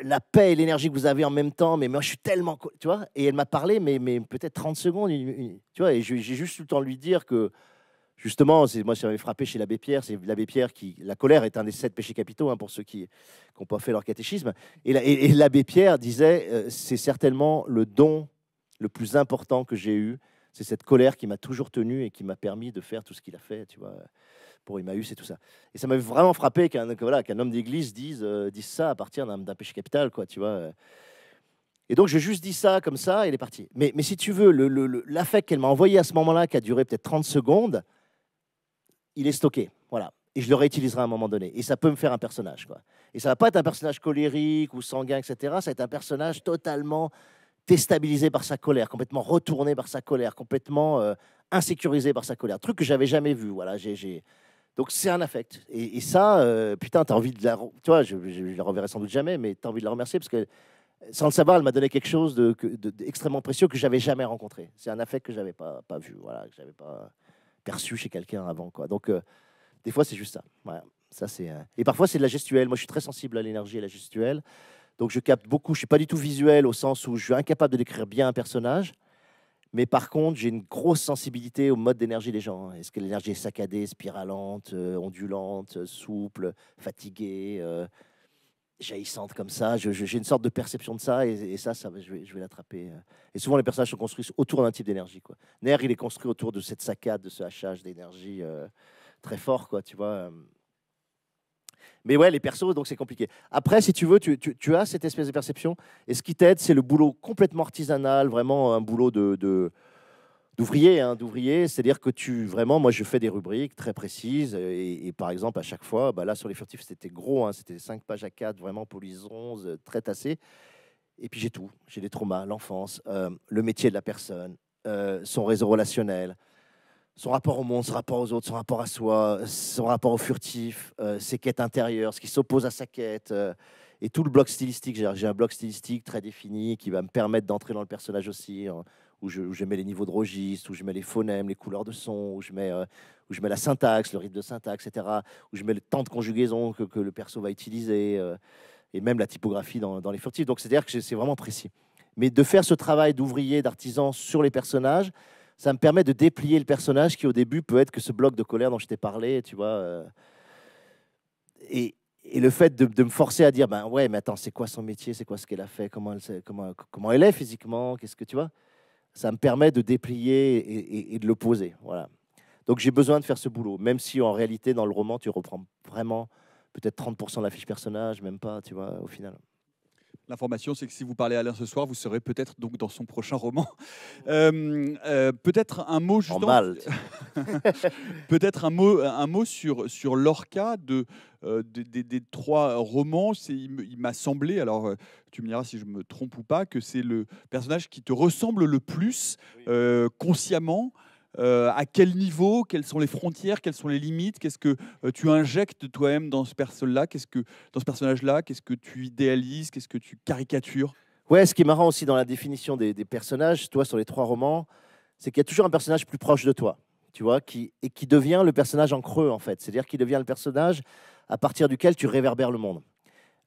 la paix et l'énergie que vous avez en même temps, mais moi je suis tellement, tu vois. Et elle m'a parlé, mais, mais peut-être 30 secondes, tu vois. Et j'ai juste tout le temps de lui dire que, justement, c'est moi ça m'avait frappé chez l'abbé Pierre. C'est l'abbé Pierre qui, la colère est un des sept péchés capitaux hein, pour ceux qui n'ont pas fait leur catéchisme. Et, l'abbé Pierre disait, euh, c'est certainement le don le plus important que j'ai eu. C'est cette colère qui m'a toujours tenu et qui m'a permis de faire tout ce qu'il a fait, tu vois pour Emmaüs et tout ça. Et ça m'a vraiment frappé qu'un voilà, qu'un homme d'église dise, euh, dise ça à partir d'un péché capital, quoi, tu vois. Euh. Et donc, j'ai juste dit ça comme ça, et il est parti. Mais, mais si tu veux, l'affect qu'elle m'a envoyé à ce moment-là, qui a duré peut-être 30 secondes, il est stocké. Voilà. Et je le réutiliserai à un moment donné. Et ça peut me faire un personnage. Quoi. Et ça va pas être un personnage colérique ou sanguin, etc. Ça va être un personnage totalement déstabilisé par sa colère, complètement retourné par sa colère, complètement euh, insécurisé par sa colère. Truc que j'avais jamais vu. Voilà, j'ai donc c'est un affect. Et, ça, putain, euh, putain, t'as envie de la... Tu vois, je, je, la reverrai sans doute jamais, mais as envie de la remercier parce que, sans le savoir, elle m'a donné quelque chose d'extrêmement de, précieux que j'avais jamais rencontré. C'est un affect que j'avais pas, pas vu, voilà, que j'avais pas perçu chez quelqu'un avant. Quoi. Donc, euh, des fois, c'est juste ça. ça c'est, euh, Et parfois, c'est de la gestuelle. Moi, je suis très sensible à l'énergie et à la gestuelle. Donc, je capte beaucoup. Je suis pas du tout visuel au sens où je suis incapable de décrire bien un personnage. Mais par contre, j'ai une grosse sensibilité au mode d'énergie des gens. Hein. Est-ce que l'énergie est saccadée, spiralante, euh, ondulante, euh, souple, fatiguée, euh, jaillissante comme ça J'ai une sorte de perception de ça et, ça, ça je vais, vais l'attraper. Et souvent, les personnages sont construits autour d'un type d'énergie. Nair, il est construit autour de cette saccade, de ce hachage d'énergie très fort, quoi, tu vois. Mais ouais, les persos, donc c'est compliqué. Après, si tu veux, tu, as cette espèce de perception. Et ce qui t'aide, c'est le boulot complètement artisanal, vraiment un boulot d'ouvrier, hein, d'ouvrier, c'est-à-dire que tu vraiment, moi je fais des rubriques très précises et, par exemple à chaque fois, bah, là sur les furtifs c'était gros, hein, c'était 5 pages à 4, vraiment 11 très tassé. Et puis j'ai tout, j'ai les traumas, l'enfance, euh, le métier de la personne, euh, son réseau relationnel, son rapport au monde, son rapport aux autres, son rapport à soi, son rapport au furtif, euh, ses quêtes intérieures, ce qui s'oppose à sa quête, euh, et tout le bloc stylistique. J'ai un bloc stylistique très défini qui va me permettre d'entrer dans le personnage aussi, hein, où, je, mets les niveaux de registre, où je mets les phonèmes, les couleurs de son, où je mets, euh, où je mets la syntaxe, le rythme de syntaxe, etc., où je mets le temps de conjugaison que, le perso va utiliser, et même la typographie dans, dans les furtifs. Donc c'est-à-dire que c'est vraiment précis. Mais de faire ce travail d'ouvrier, d'artisan sur les personnages, ça me permet de déplier le personnage qui, au début, peut être que ce bloc de colère dont je t'ai parlé, tu vois. Euh, et, le fait de, me forcer à dire, ben ouais, mais attends, c'est quoi son métier C'est quoi ce qu'elle a fait comment elle, comment, comment elle est physiquement Qu'est-ce que tu vois Ça me permet de déplier et, de l'opposer. Voilà. Donc j'ai besoin de faire ce boulot, même si en réalité, dans le roman, tu reprends vraiment peut-être 30% de la fiche personnage, même pas, tu vois, au final. L'information, c'est que si vous parlez à Alain ce soir, vous serez peut-être donc dans son prochain roman. Euh, euh, peut-être un mot juste peut-être un mot, un mot sur sur l'orca de euh, des, des, trois romans, il m'a semblé, alors tu me diras si je me trompe ou pas, que c'est le personnage qui te ressemble le plus consciemment, euh, à quel niveau, quelles sont les frontières, quelles sont les limites, qu'est-ce que euh, tu injectes toi-même dans ce personnage-là, qu'est-ce que dans ce personnage-là, qu'est-ce que tu idéalises, qu'est-ce que tu caricatures. Ouais, ce qui est marrant aussi dans la définition des, personnages, toi sur les trois romans, c'est qu'il y a toujours un personnage plus proche de toi, tu vois, et qui devient le personnage en creux en fait, c'est-à-dire qui devient le personnage à partir duquel tu réverbères le monde.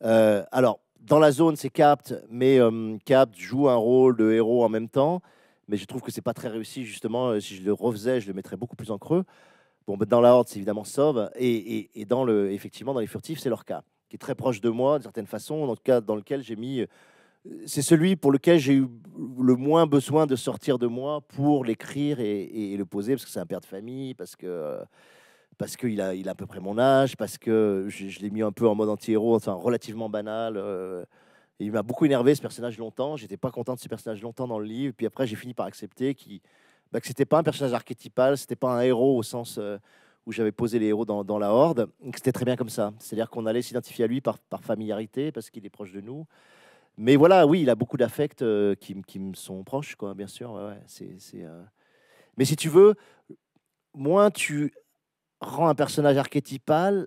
Euh, alors dans la zone, c'est Capt, mais Capt joue un rôle de héros en même temps mais je trouve que c'est pas très réussi justement. Euh, si je le refaisais, je le mettrais beaucoup plus en creux. Bon, ben, dans la Horde, c'est évidemment Sauve, et, et, dans le, effectivement, dans les furtifs, c'est leur cas, qui est très proche de moi d'une certaine façon, dans le cas dans lequel j'ai mis. Euh, c'est celui pour lequel j'ai eu le moins besoin de sortir de moi pour l'écrire et, le poser, parce que c'est un père de famille, parce que euh, parce qu'il a, il a à peu près mon âge, parce que je, l'ai mis un peu en mode anti-héros, enfin relativement banal il m'a beaucoup énervé ce personnage longtemps. J'étais pas content de ce personnage longtemps dans le livre. puis après, j'ai fini par accepter qui ce bah, que c'était pas un personnage archétypal, c'était pas un héros au sens euh, où j'avais posé les héros dans, la Horde. C'était très bien comme ça. C'est-à-dire qu'on allait s'identifier à lui par, familiarité, parce qu'il est proche de nous. Mais voilà, oui, il a beaucoup d'affects euh, qui, me sont proches, quoi, bien sûr. c'est, euh, Mais si tu veux, moins tu rends un personnage archétypal,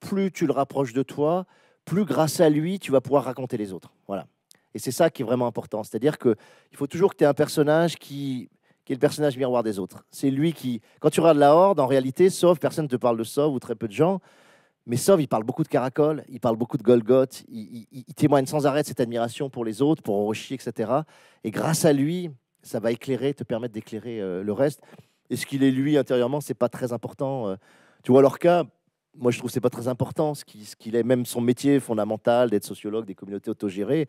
plus tu le rapproches de toi, plus grâce à lui, tu vas pouvoir raconter les autres. Voilà. Et c'est ça qui est vraiment important. C'est-à-dire qu'il faut toujours que tu aies un personnage qui, est le personnage miroir des autres. C'est lui qui, quand tu regardes la Horde, en réalité, sauf personne ne te parle de Sauve ou très peu de gens. Mais Sauve, il parle beaucoup de Caracol, il parle beaucoup de Golgoth, il, témoigne sans arrêt de cette admiration pour les autres, pour Orochi, etc. Et grâce à lui, ça va éclairer, te permettre d'éclairer euh, le reste. Et ce qu'il est lui intérieurement, c'est pas très important. Euh. tu vois, Lorca, moi, je trouve que ce n'est pas très important ce qu'il est, même son métier fondamental d'être sociologue des communautés autogérées.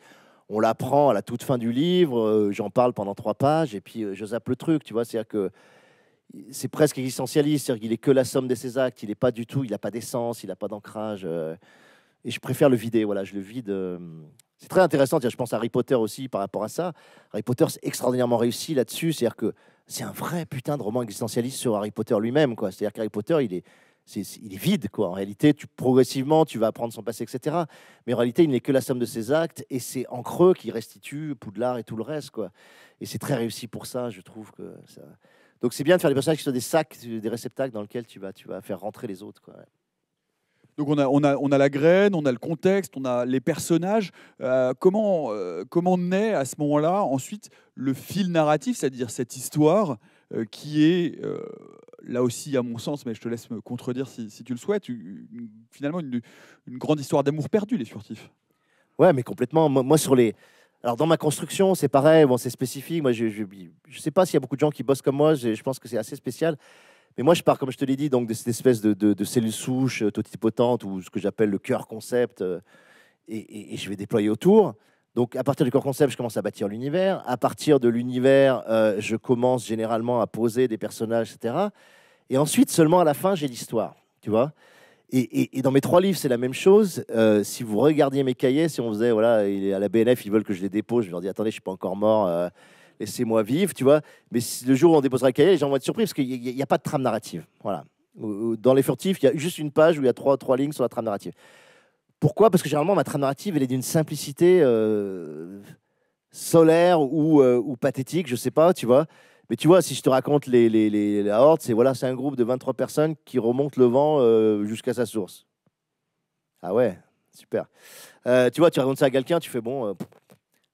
On l'apprend à la toute fin du livre, euh, j'en parle pendant trois pages, et puis euh, je zappe le truc, tu vois. C'est-à-dire que c'est presque existentialiste, c'est-à-dire qu'il est que la somme de ses actes, il n'est pas du tout, il n'a pas d'essence, il n'a pas d'ancrage. Euh, et je préfère le vider, voilà, je le vide. c'est très intéressant, je pense à Harry Potter aussi par rapport à ça. Harry Potter, c'est extraordinairement réussi là-dessus, c'est-à-dire que c'est un vrai putain de roman existentialiste sur Harry Potter lui-même, quoi. C'est-à-dire qu'Harry Potter, il est il est vide, quoi. En réalité, progressivement, tu vas apprendre son passé, etc. Mais en réalité, il n'est que la somme de ses actes, et c'est en creux qu'il restitue Poudlard et tout le reste, quoi. Et c'est très réussi pour ça, je trouve que Donc c'est bien de faire des personnages qui sont des sacs, des réceptacles dans lesquels tu vas, faire rentrer les autres, quoi. Donc on a, on, a, la graine, on a le contexte, on a les personnages. Euh, comment, euh, comment naît à ce moment-là ensuite le fil narratif, c'est-à-dire cette histoire euh, qui est euh, là aussi, à mon sens, mais je te laisse me contredire si, tu le souhaites, finalement une, grande histoire d'amour perdu, les furtifs. Ouais, mais complètement. Moi, sur les. Alors, dans ma construction, c'est pareil, bon, c'est spécifique. Moi, je ne sais pas s'il y a beaucoup de gens qui bossent comme moi, je, je pense que c'est assez spécial. Mais moi, je pars, comme je te l'ai dit, donc, de cette espèce de, cellule souche euh, totipotente ou ce que j'appelle le cœur concept, et, je vais déployer autour. Donc, à partir du core concept, je commence à bâtir l'univers. À partir de l'univers, euh, je commence généralement à poser des personnages, etc. Et ensuite, seulement à la fin, j'ai l'histoire, tu vois. Et, dans mes trois livres, c'est la même chose. Euh, si vous regardiez mes cahiers, si on faisait, voilà, il est à la BNF, ils veulent que je les dépose, je leur dis, attendez, je suis pas encore mort, euh, laissez-moi vivre, tu vois. Mais le jour où on déposera le cahier, les gens vont être surpris parce qu'il n'y a, a, pas de trame narrative. Voilà. Dans les furtifs, il y a juste une page où il y a trois, trois lignes sur la trame narrative. Pourquoi Parce que généralement, ma trame narrative, elle est d'une simplicité euh, solaire euh, ou, pathétique, je sais pas, tu vois. Mais tu vois, si je te raconte les, les, la Horde, c'est voilà, c'est un groupe de 23 personnes qui remonte le vent euh, jusqu'à sa source. Ah ouais, super. tu vois, tu racontes ça à quelqu'un, tu fais bon,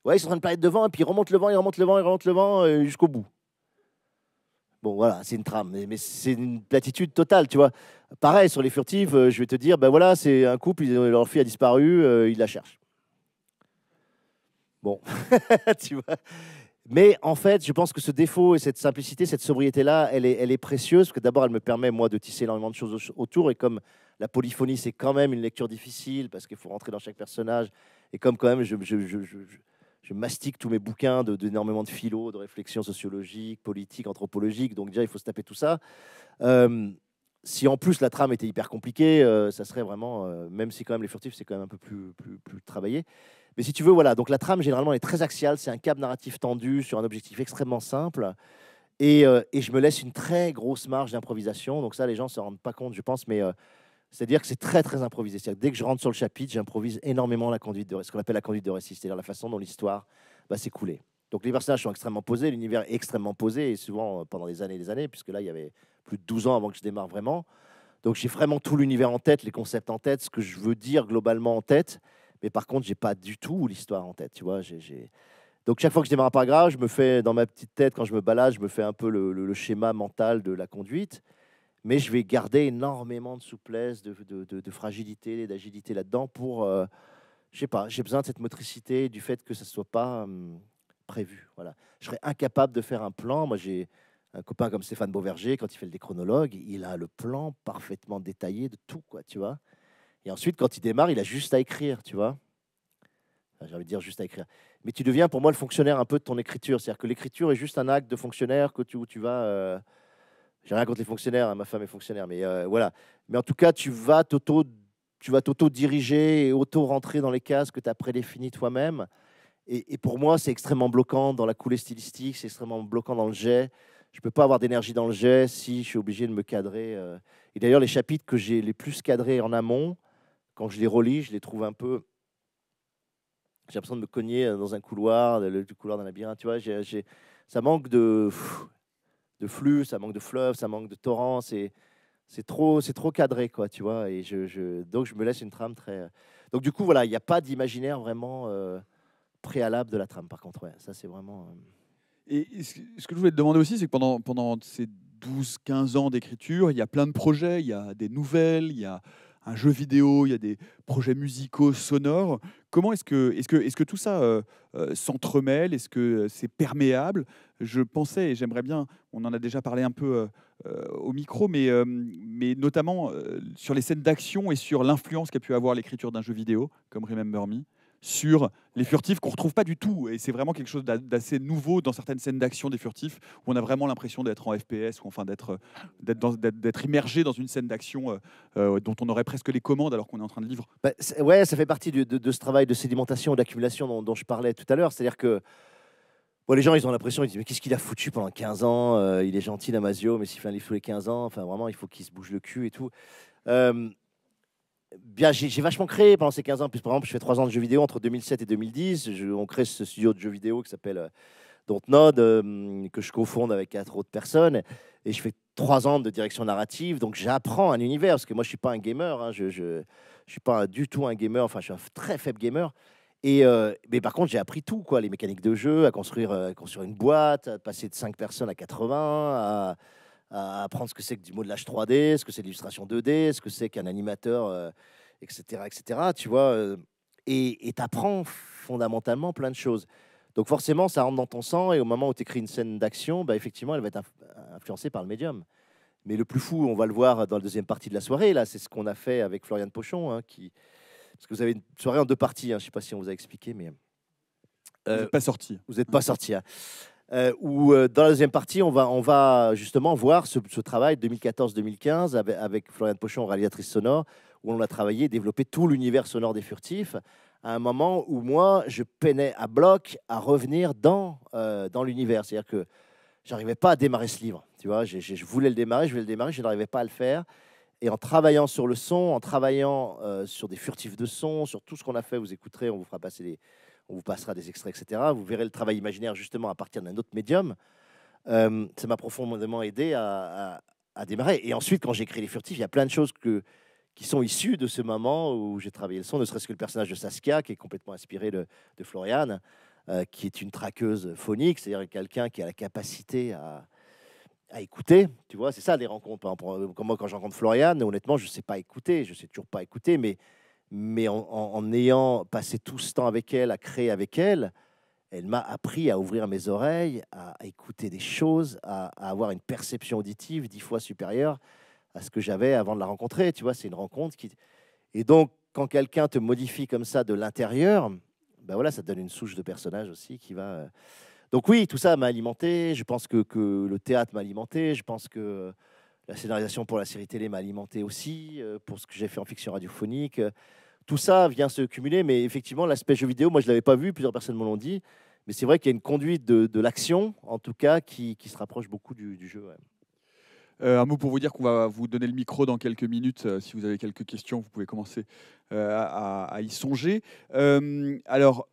ouais, ils sont en train de parler devant, et puis ils remontent le vent, ils remontent le vent, ils remontent le vent jusqu'au bout. Bon, voilà, c'est une trame, mais, c'est une platitude totale, tu vois. Pareil, sur les furtives, euh, je vais te dire, ben voilà, c'est un couple, leur fille a disparu, euh, ils la cherchent. Bon, tu vois. Mais en fait, je pense que ce défaut et cette simplicité, cette sobriété-là, elle est, elle est précieuse, parce que d'abord, elle me permet, moi, de tisser énormément de choses autour, et comme la polyphonie, c'est quand même une lecture difficile, parce qu'il faut rentrer dans chaque personnage, et comme quand même, je, je, je je mastique tous mes bouquins d'énormément de, philo, de réflexions sociologiques, politiques, anthropologiques. Donc déjà, il faut se taper tout ça. Euh, si en plus la trame était hyper compliquée, euh, ça serait vraiment, euh, même si quand même les furtifs, c'est quand même un peu plus, plus, plus, travaillé. Mais si tu veux, voilà, donc la trame généralement est très axiale, c'est un câble narratif tendu sur un objectif extrêmement simple. Et, et je me laisse une très grosse marge d'improvisation. Donc ça, les gens ne se rendent pas compte, je pense, mais c'est-à-dire que c'est très très improvisé. cest dès que je rentre sur le chapitre, j'improvise énormément la conduite de ce qu'on appelle la conduite de récit, c'est-à-dire la façon dont l'histoire va s'écouler. Donc les personnages sont extrêmement posés, l'univers est extrêmement posé, et souvent euh, pendant des années et des années, puisque là il y avait plus de 12 ans avant que je démarre vraiment. Donc j'ai vraiment tout l'univers en tête, les concepts en tête, ce que je veux dire globalement en tête, mais par contre j'ai pas du tout l'histoire en tête, tu vois. Donc chaque fois que je démarre un paragraphe, je me fais dans ma petite tête, quand je me balade, je me fais un peu le schéma mental de la conduite mais je vais garder énormément de souplesse, de, fragilité de, fragilité, d'agilité là-dedans pour, Je euh, je sais pas, j'ai besoin de cette motricité, du fait que ça ne soit pas hum, prévu. Voilà. Je serais incapable de faire un plan. Moi, j'ai un copain comme Stéphane Beauverger, quand il fait le déchronologue, il a le plan parfaitement détaillé de tout, quoi, tu vois. Et ensuite, quand il démarre, il a juste à écrire, tu vois. j'ai envie de dire juste à écrire. Mais tu deviens pour moi le fonctionnaire un peu de ton écriture. C'est-à-dire que l'écriture est juste un acte de fonctionnaire que tu, où tu vas... Euh, j'ai rien contre les fonctionnaires, hein, ma femme est fonctionnaire, mais euh, voilà. Mais en tout cas, tu vas t'auto, tu vas t'auto-diriger et auto-rentrer dans les cases que tu as prédéfinies toi-même. Et, pour moi, c'est extrêmement bloquant dans la coulée stylistique, c'est extrêmement bloquant dans le jet. Je ne peux pas avoir d'énergie dans le jet si je suis obligé de me cadrer. Euh. Et d'ailleurs, les chapitres que j'ai les plus cadrés en amont, quand je les relis, je les trouve un peu j'ai l'impression de me cogner euh, dans un couloir, le, couloir d'un labyrinthe. Tu vois, ça manque de de flux, ça manque de fleuves, ça manque de torrents. C'est, c'est trop, c'est trop cadré, quoi, tu vois. Et je, donc, je me laisse une trame très. Donc, du coup, voilà, il n'y a pas d'imaginaire vraiment euh, préalable de la trame, par contre. ça, c'est vraiment. Euh, et ce que je voulais te demander aussi, c'est que pendant, pendant ces 12-15 ans d'écriture, il y a plein de projets, il y a des nouvelles, il y a un jeu vidéo, il y a des projets musicaux, sonores. Comment est-ce que, est que, est que tout ça euh, euh, s'entremêle Est-ce que euh, c'est perméable Je pensais, et j'aimerais bien, on en a déjà parlé un peu au micro, mais, mais notamment sur les scènes d'action et sur l'influence qu'a pu avoir l'écriture d'un jeu vidéo, comme Remember Me sur les furtifs qu'on retrouve pas du tout. Et c'est vraiment quelque chose d'assez nouveau dans certaines scènes d'action des furtifs où on a vraiment l'impression d'être en FPS ou enfin euh, d'être d'être immergé dans une scène d'action euh, euh, dont on aurait presque les commandes alors qu'on est en train de livrer Bah, ouais, ça fait partie de, ce travail de sédimentation, d'accumulation dont, je parlais tout à l'heure. C'est-à-dire que les gens, ils ont l'impression, ils disent, mais qu'est-ce qu'il a foutu pendant 15 ans Il est gentil, Damasio, mais s'il fait un livre tous les 15 ans, enfin, vraiment, il faut qu'il se bouge le cul et tout bien, j'ai vachement créé pendant ces 15 ans. Puis, par exemple, je fais 3 ans de jeux vidéo entre 2007 et 2010. on crée ce studio de jeux vidéo qui s'appelle euh, Dontnod, euh, que je cofonde avec quatre autres personnes. Et je fais 3 ans de direction narrative. Donc, j'apprends un univers. Parce que moi, je ne suis pas un gamer. Hein. je ne suis pas du tout un gamer. Enfin, je suis un très faible gamer. Et euh, mais par contre, j'ai appris tout, quoi, les mécaniques de jeu, à construire, construire une boîte, à passer de 5 personnes à 80, à, à apprendre ce que c'est que du mot de modelage 3D, ce que c'est l'illustration 2D, ce que c'est qu'un animateur, etc., euh, etc. Tu vois, euh, et tu apprends fondamentalement plein de choses. Donc forcément, ça rentre dans ton sang, et au moment où tu écris une scène d'action, bah, effectivement, elle va être influencée par le médium. Mais le plus fou, on va le voir dans la deuxième partie de la soirée, là, c'est ce qu'on a fait avec Florian Pochon, hein, qui... parce que vous avez une soirée en deux parties, hein, je ne sais pas si on vous a expliqué, mais... Euh, vous n'êtes pas sorti. Vous n'êtes pas sorti. Hein euh, où euh, dans la deuxième partie, on va, on va justement voir ce, travail 2014-2015 avec, Florian Floriane Pochon, réalisatrice sonore, où on a travaillé, développé tout l'univers sonore des furtifs, à un moment où moi, je peinais à bloc à revenir dans, euh, dans l'univers. C'est-à-dire que j'arrivais pas à démarrer ce livre. Tu vois, je, je, voulais le démarrer, je voulais le démarrer, je n'arrivais pas à le faire. Et en travaillant sur le son, en travaillant euh, sur des furtifs de son, sur tout ce qu'on a fait, vous écouterez, on vous fera passer des on vous passera des extraits, etc. Vous verrez le travail imaginaire justement à partir d'un autre médium. Euh, ça m'a profondément aidé à, démarrer. Et ensuite, quand j'ai Les Furtifs, il y a plein de choses que, qui sont issues de ce moment où j'ai travaillé le son, ne serait-ce que le personnage de Saskia, qui est complètement inspiré de, de Floriane, euh, qui est une traqueuse phonique, c'est-à-dire quelqu'un qui a la capacité à, écouter. Tu vois, c'est ça les rencontres. Hein. Euh, moi, quand je rencontre Floriane, honnêtement, je ne sais pas écouter, je ne sais toujours pas écouter, mais mais en, ayant passé tout ce temps avec elle, à créer avec elle, elle m'a appris à ouvrir mes oreilles, à, écouter des choses, à, avoir une perception auditive dix fois supérieure à ce que j'avais avant de la rencontrer. Tu vois, c'est une rencontre qui. Et donc, quand quelqu'un te modifie comme ça de l'intérieur, ben voilà, ça te donne une souche de personnage aussi qui va. Euh, donc oui, tout ça m'a alimenté. Je pense que, que le théâtre m'a alimenté. Je pense que la scénarisation pour la série télé m'a alimenté aussi, euh, pour ce que j'ai fait en fiction radiophonique. Euh, tout ça vient se cumuler, mais effectivement, l'aspect jeu vidéo, moi je ne l'avais pas vu, plusieurs personnes me l'ont dit, mais c'est vrai qu'il y a une conduite de, l'action, en tout cas, qui, se rapproche beaucoup du, jeu. Euh, un mot pour vous dire qu'on va vous donner le micro dans quelques minutes. si vous avez quelques questions, vous pouvez commencer à, à, y songer. alors,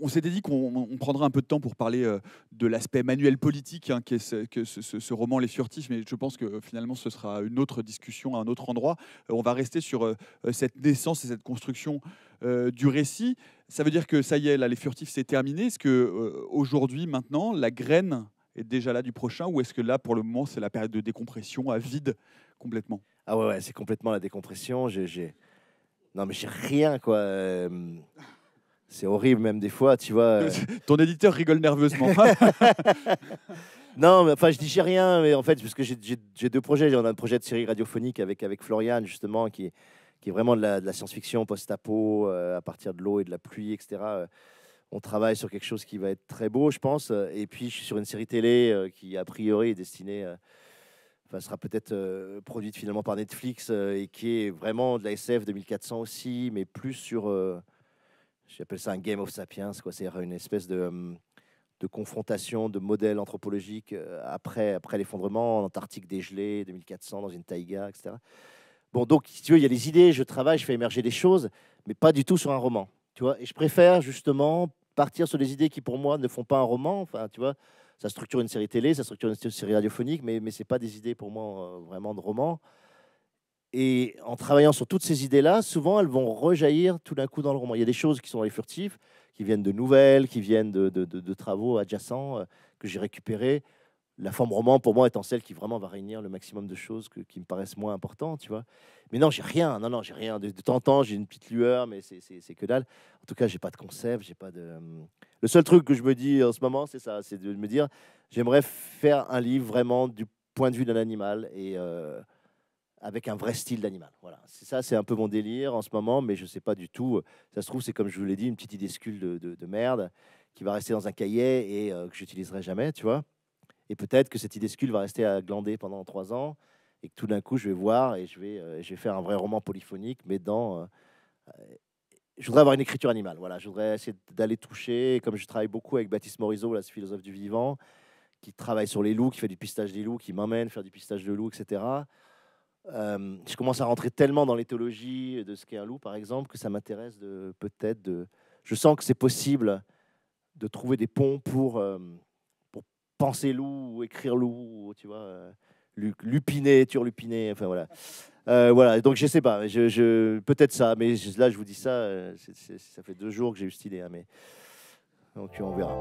on s'était dit qu'on prendrait un peu de temps pour parler euh, de l'aspect manuel politique, hein, ce, que ce, roman Les Furtifs, mais je pense que euh, finalement ce sera une autre discussion à un autre endroit. Euh, on va rester sur cette naissance et cette construction du récit. Ça veut dire que ça y est, là, Les Furtifs, c'est terminé. Est-ce que aujourd'hui, maintenant, la graine est déjà là du prochain, ou est-ce que là, pour le moment, c'est la période de décompression à vide complètement Ah ouais, c'est complètement la décompression. non mais j'ai rien quoi. C'est horrible même des fois, tu vois. Euh. Ton éditeur rigole nerveusement. non, mais enfin, je dis j'ai rien, mais en fait, parce que j'ai deux projets. On a un projet de série radiophonique avec, avec Florian, justement, qui, qui est vraiment de la, science-fiction post-apo, euh, à partir de l'eau et de la pluie, etc. Euh, on travaille sur quelque chose qui va être très beau, je pense. Et puis, je suis sur une série télé qui, a priori, est destinée enfin, sera peut-être produite finalement par Netflix et qui est vraiment de la SF 2400 aussi, mais plus sur j'appelle ça un Game of Sapiens, C'est-à-dire une espèce de, euh, de confrontation de modèles anthropologiques euh, après, après l'effondrement en Antarctique dégelée, 2400, dans une taïga, etc. Bon, donc, si tu veux, il y a des idées, je travaille, je fais émerger des choses, mais pas du tout sur un roman. Tu vois, et je préfère justement partir sur des idées qui, pour moi, ne font pas un roman. Enfin, tu vois, ça structure une série télé, ça structure une série radiophonique, mais, mais ce n'est pas des idées pour moi euh, vraiment de roman et en travaillant sur toutes ces idées-là, souvent elles vont rejaillir tout d'un coup dans le roman. Il y a des choses qui sont dans les furtifs, qui viennent de nouvelles, qui viennent de, travaux adjacents euh, que j'ai récupérés. La forme roman, pour moi, étant celle qui vraiment va réunir le maximum de choses qui me paraissent moins importantes, tu vois. Mais non, j'ai rien. Non, non, j'ai rien. De, temps en temps, j'ai une petite lueur, mais c'est que dalle. En tout cas, j'ai pas de concept, j'ai pas de. Euh, le seul truc que je me dis en ce moment, c'est ça, c'est de me dire, j'aimerais faire un livre vraiment du point de vue d'un animal et euh, avec un vrai style d'animal. Voilà, c'est ça, c'est un peu mon délire en ce moment, mais je sais pas du tout. Euh, ça se trouve, c'est comme je vous l'ai dit, une petite idée de, de, merde qui va rester dans un cahier et euh, que j'utiliserai jamais, tu vois. Et peut-être que cette idée va rester à glander pendant trois ans et que tout d'un coup, je vais voir et je vais, euh, je vais faire un vrai roman polyphonique, mais dans. je voudrais avoir une écriture animale. Voilà, je voudrais essayer d'aller toucher. comme je travaille beaucoup avec Baptiste Morisot, là, ce philosophe du vivant, qui travaille sur les loups, qui fait du pistage des loups, qui m'emmène faire du pistage de loups, etc. Euh, je commence à rentrer tellement dans l'éthologie de ce qu'est un loup, par exemple, que ça m'intéresse de, peut-être de. Je sens que c'est possible de trouver des ponts pour, euh, pour penser loup ou écrire loup, tu vois, euh, lupiner, turlupiner, enfin voilà. voilà, donc je sais pas, je, peut-être ça, mais là je vous dis ça, ça fait deux jours que j'ai eu cette idée, hein, mais donc on verra.